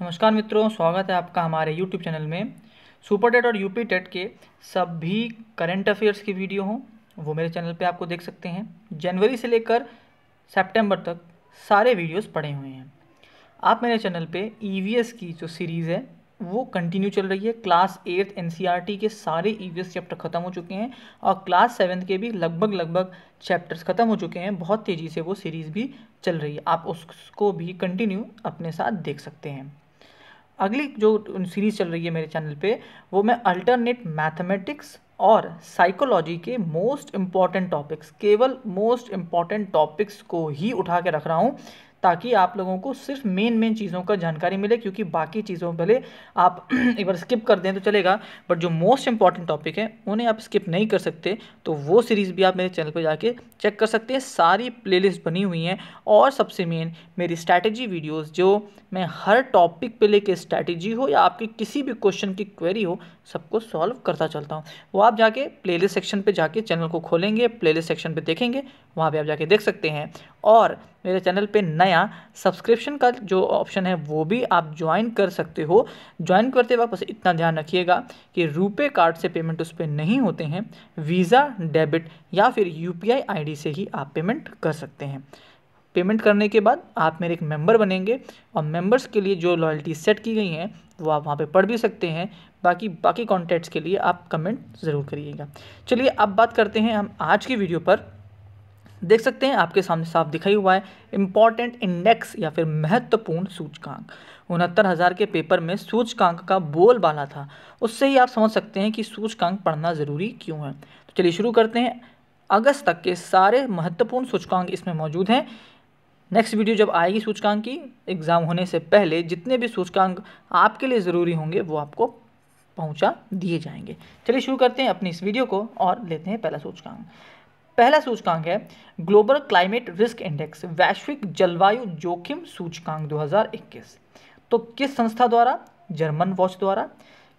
नमस्कार मित्रों स्वागत है आपका हमारे यूट्यूब चैनल में सुपर टेट और यूपी टेट के सभी करंट अफेयर्स की वीडियो हों वो मेरे चैनल पे आपको देख सकते हैं जनवरी से लेकर सितंबर तक सारे वीडियोस पड़े हुए हैं आप मेरे चैनल पे ई e की जो सीरीज़ है वो कंटिन्यू चल रही है क्लास एट्थ एन के सारे ई चैप्टर ख़त्म हो चुके हैं और क्लास सेवन्थ के भी लगभग लगभग चैप्टर्स ख़त्म हो चुके हैं बहुत तेज़ी से वो सीरीज़ भी चल रही है आप उसको भी कंटिन्यू अपने साथ देख सकते हैं अगली जो सीरीज़ चल रही है मेरे चैनल पे वो मैं अल्टरनेट मैथमेटिक्स और साइकोलॉजी के मोस्ट इम्पॉर्टेंट टॉपिक्स केवल मोस्ट इम्पॉर्टेंट टॉपिक्स को ही उठा के रख रहा हूँ ताकि आप लोगों को सिर्फ मेन मेन चीज़ों का जानकारी मिले क्योंकि बाकी चीज़ों भले आप एक बार स्किप कर दें तो चलेगा बट जो मोस्ट इंपॉर्टेंट टॉपिक है उन्हें आप स्किप नहीं कर सकते तो वो सीरीज़ भी आप मेरे चैनल पर जाके चेक कर सकते हैं सारी प्ले बनी हुई हैं और सबसे मेन मेरी स्ट्रैटेजी वीडियोज़ जो मैं हर टॉपिक पर लेकर स्ट्रैटेजी हो या आपकी किसी भी क्वेश्चन की क्वेरी हो सबको सॉल्व करता चलता हूँ वो आप जाके प्ले सेक्शन पर जाके चैनल को खोलेंगे प्ले सेक्शन पर देखेंगे वहाँ पे आप जाके देख सकते हैं और मेरे चैनल पे नया सब्सक्रिप्शन का जो ऑप्शन है वो भी आप ज्वाइन कर सकते हो ज्वाइन करते वक्त बस इतना ध्यान रखिएगा कि रुपे कार्ड से पेमेंट उस पर नहीं होते हैं वीज़ा डेबिट या फिर यू पी से ही आप पेमेंट कर सकते हैं पेमेंट करने के बाद आप मेरे एक मेंबर बनेंगे और मेंबर्स के लिए जो लॉयल्टी सेट की गई हैं वो आप वहाँ पे पढ़ भी सकते हैं बाकी बाकी कॉन्टैक्ट्स के लिए आप कमेंट ज़रूर करिएगा चलिए अब बात करते हैं हम आज की वीडियो पर देख सकते हैं आपके सामने साफ दिखाई हुआ है इम्पॉर्टेंट इंडेक्स या फिर महत्वपूर्ण सूचकांक उनहत्तर हज़ार के पेपर में सूचकांक का बोल बाला था उससे ही आप समझ सकते हैं कि सूचकांक पढ़ना ज़रूरी क्यों है तो चलिए शुरू करते हैं अगस्त तक के सारे महत्वपूर्ण सूचकांक इसमें मौजूद हैं नेक्स्ट वीडियो जब आएगी सूचकांक की एग्ज़ाम होने से पहले जितने भी सूचकांक आपके लिए ज़रूरी होंगे वो आपको पहुंचा दिए जाएंगे चलिए शुरू करते हैं अपनी इस वीडियो को और लेते हैं पहला सूचकांक पहला सूचकांक है ग्लोबल क्लाइमेट रिस्क इंडेक्स वैश्विक जलवायु जोखिम सूचकांक 2021 तो किस संस्था द्वारा जर्मन वॉच द्वारा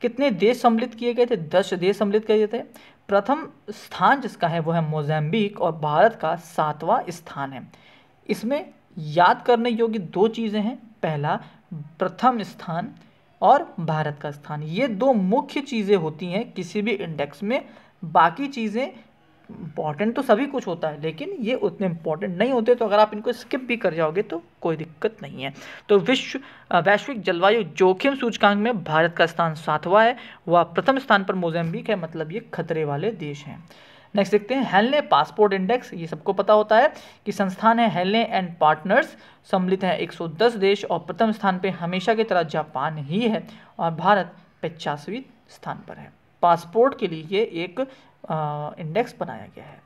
कितने देश सम्मिलित किए गए थे दस देश सम्मिलित किए थे प्रथम स्थान जिसका है वो है मोजाम्बिक और भारत का सातवां स्थान है इसमें याद करने योग्य दो चीज़ें हैं पहला प्रथम स्थान और भारत का स्थान ये दो मुख्य चीज़ें होती हैं किसी भी इंडेक्स में बाकी चीज़ें इम्पॉर्टेंट तो सभी कुछ होता है लेकिन ये उतने इम्पॉर्टेंट नहीं होते तो अगर आप इनको स्किप भी कर जाओगे तो कोई दिक्कत नहीं है तो विश्व वैश्विक जलवायु जोखिम सूचकांक में भारत का स्थान सातवां है वह प्रथम स्थान पर मोजम्बिक है मतलब ये खतरे वाले देश हैं नेक्स्ट देखते हैं हेलने पासपोर्ट इंडेक्स ये सबको पता होता है कि संस्थान है हेलने एंड पार्टनर्स सम्मिलित हैं 110 देश और प्रथम स्थान पे हमेशा की तरह जापान ही है और भारत पचासवीं स्थान पर है पासपोर्ट के लिए ये एक इंडेक्स बनाया गया है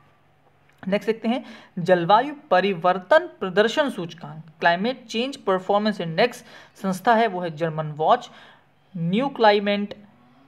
नेक्स्ट देखते हैं जलवायु परिवर्तन प्रदर्शन सूचकांक क्लाइमेट चेंज परफॉर्मेंस इंडेक्स संस्था है वो है German watch new climate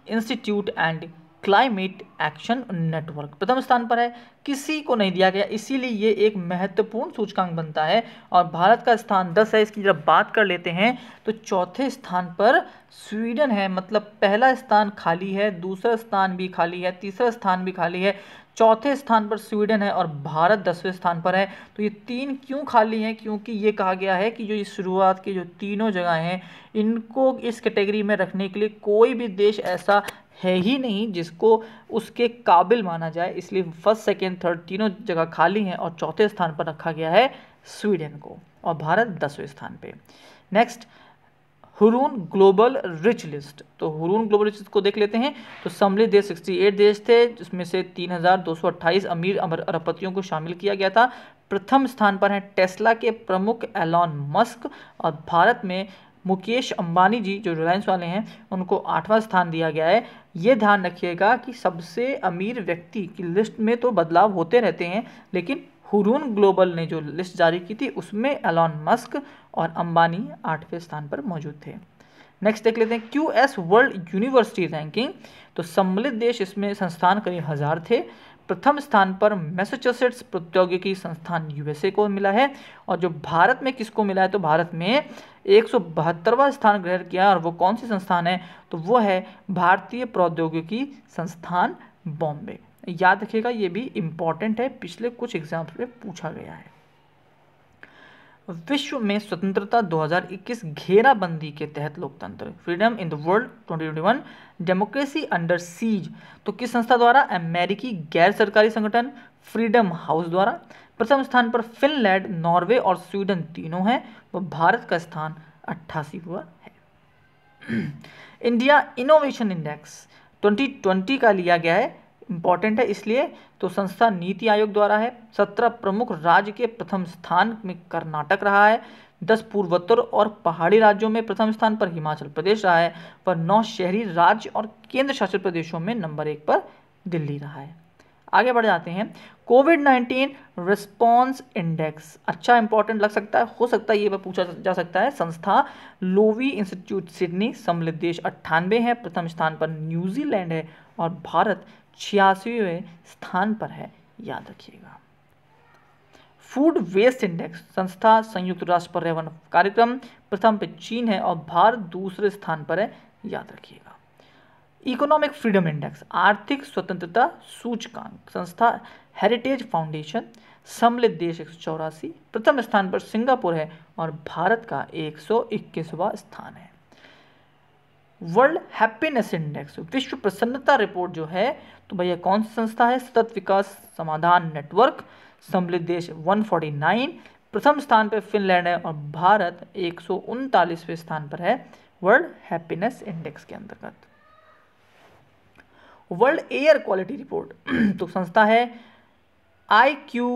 institute and climate action network प्रथम स्थान पर है किसी को नहीं दिया गया इसीलिए ये एक महत्वपूर्ण सूचकांक बनता है और भारत का स्थान दस है इसकी जब बात कर लेते हैं तो चौथे स्थान पर स्वीडन है मतलब पहला स्थान खाली है दूसरा स्थान भी खाली है तीसरा स्थान भी खाली है चौथे स्थान पर स्वीडन है और भारत दसवें स्थान पर है तो ये तीन क्यों खाली हैं क्योंकि ये कहा गया है कि जो ये शुरुआत के जो तीनों जगह हैं इनको इस कैटेगरी में रखने के लिए कोई भी देश ऐसा है ही नहीं जिसको उसके काबिल माना जाए इसलिए फर्स्ट सेकेंड थर्ड तीनों जगह खाली हैं और चौथे स्थान पर रखा गया है स्वीडन को और भारत दसवें स्थान पे next Hurun global rich list तो हुरून ग्लोबल रिच लिस्ट को देख लेते हैं तो सम्मिलित देश 68 देश थे जिसमें से 3,228 अमीर अमर अरबपतियों को शामिल किया गया था प्रथम स्थान पर हैं टेस्ला के प्रमुख एलॉन मस्क और भारत में मुकेश अंबानी जी जो रिलायंस वाले हैं उनको आठवां स्थान दिया गया है ये ध्यान रखिएगा कि सबसे अमीर व्यक्ति की लिस्ट में तो बदलाव होते रहते हैं लेकिन हुरून ग्लोबल ने जो लिस्ट जारी की थी उसमें एलॉन मस्क और अंबानी आठवें स्थान पर मौजूद थे नेक्स्ट देख लेते हैं Q S world university ranking तो सम्मिलित देश इसमें संस्थान करीब हज़ार थे प्रथम स्थान पर मैसेचुसेट्स प्रौद्योगिकी संस्थान यूएसए को मिला है और जो भारत में किसको मिला है तो भारत में एक स्थान ग्रहण किया और वो कौन सी संस्थान है तो वो है भारतीय प्रौद्योगिकी संस्थान बॉम्बे याद रखिएगा ये भी इम्पॉर्टेंट है पिछले कुछ एग्जाम्स में पूछा गया है विश्व में स्वतंत्रता 2021 घेराबंदी के तहत लोकतंत्र freedom in the world 2021 democracy under siege तो किस संस्था द्वारा अमेरिकी गैर सरकारी संगठन फ्रीडम हाउस द्वारा प्रथम स्थान पर फिनलैंड नॉर्वे और स्वीडन तीनों हैं व तो भारत का स्थान अट्ठासी हुआ है इंडिया इनोवेशन इंडेक्स 2020 का लिया गया है इम्पॉर्टेंट है इसलिए तो संस्था नीति आयोग द्वारा है सत्रह प्रमुख राज्य के प्रथम स्थान में कर्नाटक रहा है दस पूर्वोत्तर और पहाड़ी राज्यों में प्रथम स्थान पर हिमाचल प्रदेश रहा है पर नौ शहरी राज्य और केंद्र शासित प्रदेशों में नंबर एक पर दिल्ली रहा है आगे बढ़ जाते हैं कोविड नाइन्टीन रिस्पॉन्स इंडेक्स अच्छा इंपॉर्टेंट लग सकता है हो सकता है ये पूछा जा सकता है संस्था लोवी इंस्टीट्यूट सिडनी सम्मिलित देश अट्ठानवे है प्रथम स्थान पर न्यूजीलैंड है और भारत छियासीवें स्थान पर है याद रखिएगा फूड वेस्ट इंडेक्स संस्था संयुक्त राष्ट्र पर्यावरण कार्यक्रम प्रथम पे चीन है और भारत दूसरे स्थान पर है याद रखिएगा इकोनॉमिक फ्रीडम इंडेक्स आर्थिक स्वतंत्रता सूचकांक संस्था हेरिटेज फाउंडेशन सम्मिलित देश एक प्रथम स्थान पर सिंगापुर है और भारत का एक स्थान है वर्ल्ड हैप्पीनेस इंडेक्स विश्व प्रसन्नता रिपोर्ट जो है तो भैया कौन सी संस्था है सतत विकास समाधान नेटवर्क सम्मिलित देश 149 प्रथम स्थान पर फिनलैंड है और भारत एक स्थान पर है वर्ल्ड हैप्पीनेस इंडेक्स के अंतर्गत वर्ल्ड एयर क्वालिटी रिपोर्ट तो संस्था है I Q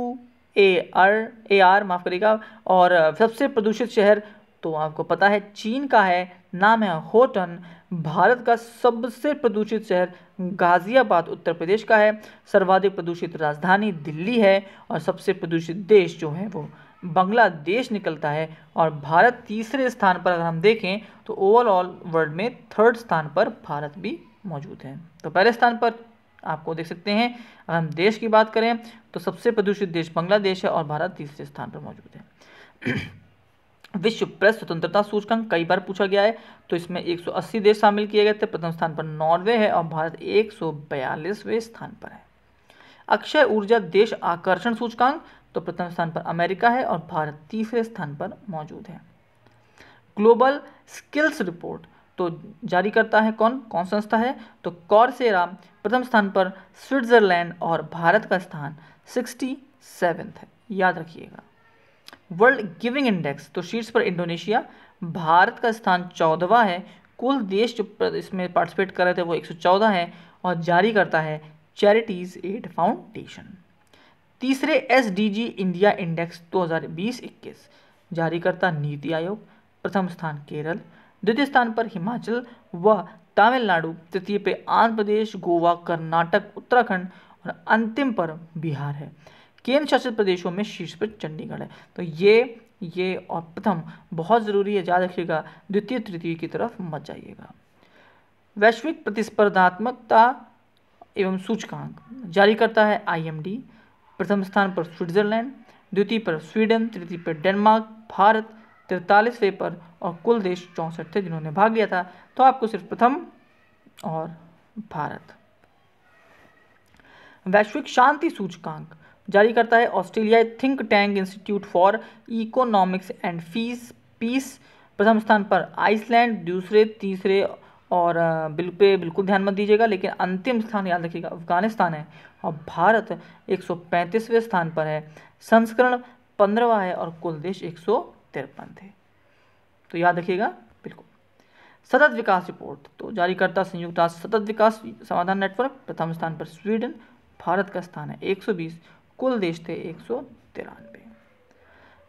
A R A R माफ करेगा और सबसे प्रदूषित शहर तो आपको पता है चीन का है नाम है होटन भारत का सबसे प्रदूषित शहर गाजियाबाद उत्तर प्रदेश का है सर्वाधिक प्रदूषित राजधानी दिल्ली है और सबसे प्रदूषित देश जो है वो बांग्लादेश निकलता है और भारत तीसरे स्थान पर अगर हम देखें तो ओवरऑल वर्ल्ड में थर्ड स्थान पर भारत भी मौजूद है तो पहले स्थान पर आपको देख सकते हैं अगर हम देश की बात करें तो सबसे प्रदूषित देश बांग्लादेश है और भारत तीसरे स्थान पर मौजूद है विश्व प्रेस स्वतंत्रता सूचकांक कई बार पूछा गया है तो इसमें 180 देश शामिल किए गए थे प्रथम स्थान पर नॉर्वे है और भारत 142वें स्थान पर है अक्षय ऊर्जा देश आकर्षण सूचकांक तो प्रथम स्थान पर अमेरिका है और भारत तीसरे स्थान पर मौजूद है ग्लोबल स्किल्स रिपोर्ट तो जारी करता है कौन कौन संस्था है तो कौरसेरा प्रथम स्थान पर स्विट्जरलैंड और भारत का स्थान सिक्सटी है याद रखिएगा वर्ल्ड गिविंग इंडेक्स तो शीर्ष पर इंडोनेशिया भारत का स्थान चौदहवा है कुल देश जो इसमें पार्टिसिपेट कर रहे थे वो 114 है और जारी करता है चैरिटीज़ एड फाउंडेशन तीसरे एस इंडिया इंडेक्स 2020-21 जारी करता नीति आयोग प्रथम स्थान केरल द्वितीय स्थान पर हिमाचल व तमिलनाडु तृतीय पे आंध्र प्रदेश गोवा कर्नाटक उत्तराखंड और अंतिम पर बिहार है केंद्र शासित प्रदेशों में शीर्ष पर चंडीगढ़ है तो ये ये और प्रथम बहुत ज़रूरी है याद रखिएगा द्वितीय तृतीय की तरफ मत जाइएगा वैश्विक प्रतिस्पर्धात्मकता एवं सूचकांक जारी करता है आईएमडी प्रथम स्थान पर स्विट्जरलैंड द्वितीय पर स्वीडन तृतीय पर डेनमार्क भारत तिरतालीसवें पर और कुल देश चौंसठ थे जिन्होंने भाग लिया था तो आपको सिर्फ प्रथम और भारत वैश्विक शांति सूचकांक जारी करता है ऑस्ट्रेलियाई think tank institute for economics and fees peace प्रथम स्थान पर आइसलैंड दूसरे तीसरे और बिल पे बिल्कुल ध्यान मत दीजिएगा लेकिन अंतिम स्थान याद रखिएगा अफगानिस्तान है और भारत 135वें स्थान पर है संस्करण पंद्रवा है और कुल देश एक थे तो याद रखिएगा बिल्कुल सतत विकास रिपोर्ट तो जारी करता संयुक्त राष्ट्र सतत विकास समाधान नेटवर्क प्रथम स्थान पर स्वीडन भारत का स्थान है 120 कुल देश थे एक सौ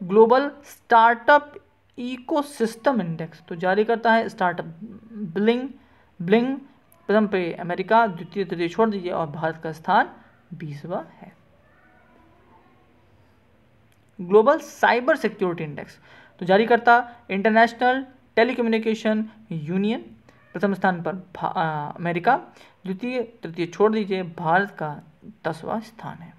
ग्लोबल स्टार्टअप इकोसिस्टम इंडेक्स तो जारी करता है स्टार्टअप ब्लिंग ब्लिंग प्रथम पे अमेरिका द्वितीय तृतीय तो छोड़ दीजिए और भारत का स्थान बीसवा है ग्लोबल साइबर सिक्योरिटी इंडेक्स तो जारी करता इंटरनेशनल टेलीकम्युनिकेशन यूनियन प्रथम स्थान पर अमेरिका द्वितीय तृतीय छोड़ दीजिए भारत का दसवां स्थान है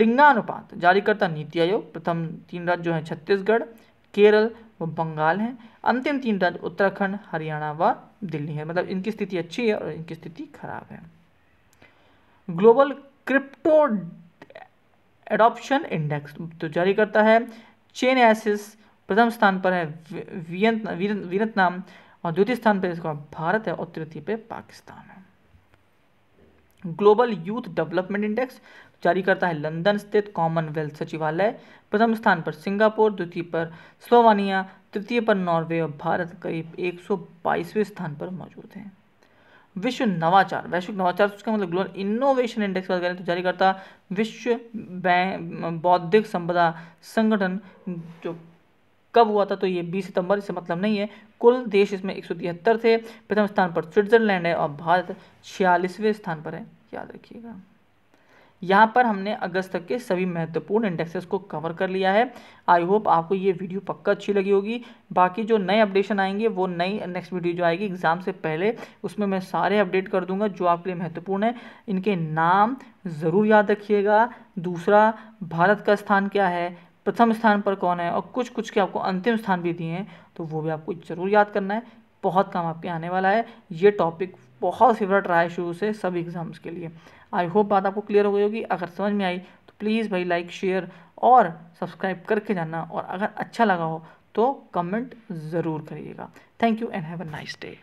लिंगानुपात जारीकर्ता नीति आयोग प्रथम तीन राज्य जो हैं छत्तीसगढ़ केरल व बंगाल हैं अंतिम तीन राज्य उत्तराखंड हरियाणा व दिल्ली है मतलब इनकी स्थिति अच्छी है और इनकी स्थिति खराब है ग्लोबल क्रिप्टो एडॉप्शन इंडेक्स तो जारी करता है चेन एसिस प्रथम स्थान पर है वियतनाम और द्वितीय स्थान पर इसका भारत है और तृतीय पे पाकिस्तान है ग्लोबल यूथ डेवलपमेंट इंडेक्स जारी करता है लंदन स्थित कॉमनवेल्थ सचिवालय प्रथम स्थान पर सिंगापुर द्वितीय पर स्लोवानिया तृतीय पर नॉर्वे और भारत करीब एक स्थान पर मौजूद हैं विश्व नवाचार वैश्विक नवाचार तो उसका मतलब ग्लोबल इनोवेशन इंडेक्स बात करें तो जारी करता विश्व बौद्धिक संपदा संगठन जो कब हुआ था तो ये 20 सितंबर इससे मतलब नहीं है कुल देश इसमें एक थे प्रथम स्थान पर स्विट्जरलैंड है और भारत छियालीसवें स्थान पर है याद रखिएगा यहाँ पर हमने अगस्त तक के सभी महत्वपूर्ण इंडेक्सेस को कवर कर लिया है आई होप आपको ये वीडियो पक्का अच्छी लगी होगी बाकी जो नए अपडेशन आएंगे वो नई नेक्स्ट वीडियो जो आएगी एग्ज़ाम से पहले उसमें मैं सारे अपडेट कर दूंगा जो आपके लिए महत्वपूर्ण है इनके नाम ज़रूर याद रखिएगा दूसरा भारत का स्थान क्या है प्रथम स्थान पर कौन है और कुछ कुछ के आपको अंतिम स्थान भी दिए हैं तो वो भी आपको ज़रूर याद करना है बहुत काम आपके आने वाला है ये टॉपिक बहुत फेवरेट रहा है शुरू से सब एग्ज़ाम्स के लिए आई होप बात आपको क्लियर हो गई होगी अगर समझ में आई तो प्लीज़ भाई लाइक शेयर और सब्सक्राइब करके जाना और अगर अच्छा लगा हो तो कमेंट ज़रूर करिएगा thank you and have a nice day